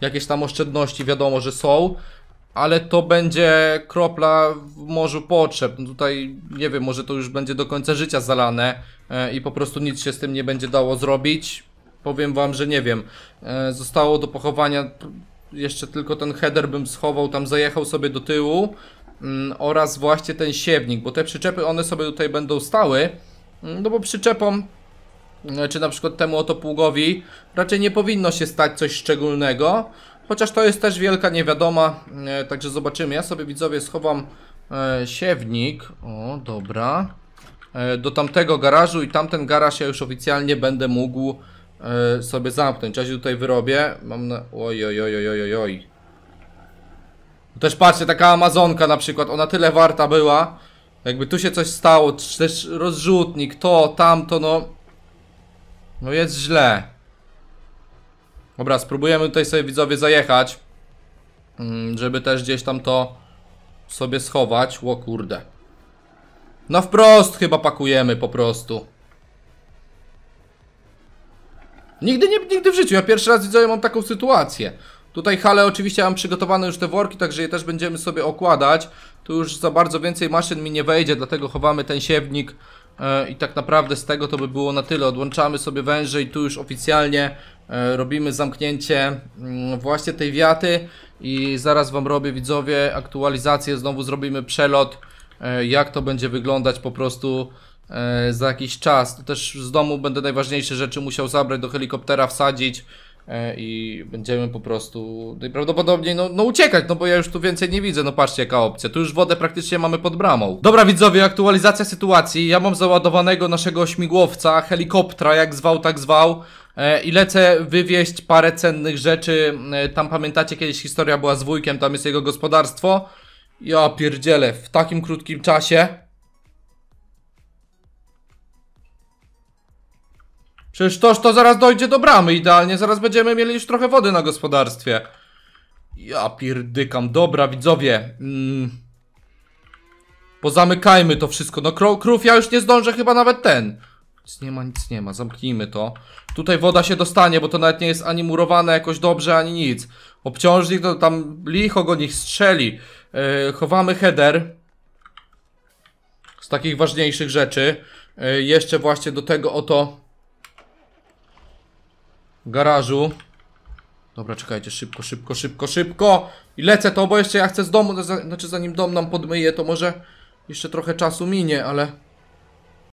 Jakieś tam oszczędności wiadomo, że są, ale to będzie kropla w morzu potrzeb. No tutaj nie wiem, może to już będzie do końca życia zalane e, i po prostu nic się z tym nie będzie dało zrobić. Powiem wam, że nie wiem. E, zostało do pochowania jeszcze tylko ten header bym schował, tam zajechał sobie do tyłu mm, oraz właśnie ten siewnik, bo te przyczepy one sobie tutaj będą stały, mm, no bo przyczepom no czy na przykład temu oto pługowi raczej nie powinno się stać coś szczególnego. Chociaż to jest też wielka niewiadoma, e, także zobaczymy. Ja sobie widzowie schowam e, siewnik. O, dobra. E, do tamtego garażu i tamten garaż ja już oficjalnie będę mógł sobie zamknąć. Ja się tutaj wyrobię. Mam na... Oj, oj, oj, oj, oj, no Też patrzcie, taka Amazonka na przykład, ona tyle warta była. Jakby tu się coś stało, też rozrzutnik, to, tamto, no... No jest źle. Dobra, spróbujemy tutaj sobie widzowie zajechać. Mm, żeby też gdzieś tam to sobie schować. Ło kurde. No wprost chyba pakujemy po prostu. Nigdy, nie, nigdy w życiu. Ja pierwszy raz widzowie mam taką sytuację. Tutaj hale oczywiście mam przygotowane już te worki, także je też będziemy sobie okładać. Tu już za bardzo więcej maszyn mi nie wejdzie, dlatego chowamy ten siewnik E, i tak naprawdę z tego to by było na tyle. Odłączamy sobie węże i tu już oficjalnie e, robimy zamknięcie mm, właśnie tej wiaty i zaraz Wam robię widzowie aktualizację, znowu zrobimy przelot e, jak to będzie wyglądać po prostu za jakiś czas. Też z domu będę najważniejsze rzeczy musiał zabrać, do helikoptera wsadzić, E, i będziemy po prostu najprawdopodobniej no, no, uciekać, no bo ja już tu więcej nie widzę, no patrzcie jaka opcja, tu już wodę praktycznie mamy pod bramą. Dobra widzowie, aktualizacja sytuacji, ja mam załadowanego naszego śmigłowca, helikoptera, jak zwał tak zwał e, i lecę wywieźć parę cennych rzeczy, e, tam pamiętacie kiedyś historia była z wujkiem, tam jest jego gospodarstwo, ja pierdzielę, w takim krótkim czasie czyż toż to zaraz dojdzie do bramy idealnie, zaraz będziemy mieli już trochę wody na gospodarstwie. Ja pierdykam, dobra widzowie. Mm. Pozamykajmy to wszystko, no krów, krów ja już nie zdążę chyba nawet ten. Nic nie ma, nic nie ma, zamknijmy to. Tutaj woda się dostanie, bo to nawet nie jest ani murowane jakoś dobrze, ani nic. Obciążnik to no tam licho go niech strzeli. Yy, chowamy header. Z takich ważniejszych rzeczy. Yy, jeszcze właśnie do tego oto garażu. Dobra, czekajcie, szybko, szybko, szybko, szybko! I lecę to, bo jeszcze ja chcę z domu, znaczy zanim dom nam podmyje, to może jeszcze trochę czasu minie, ale...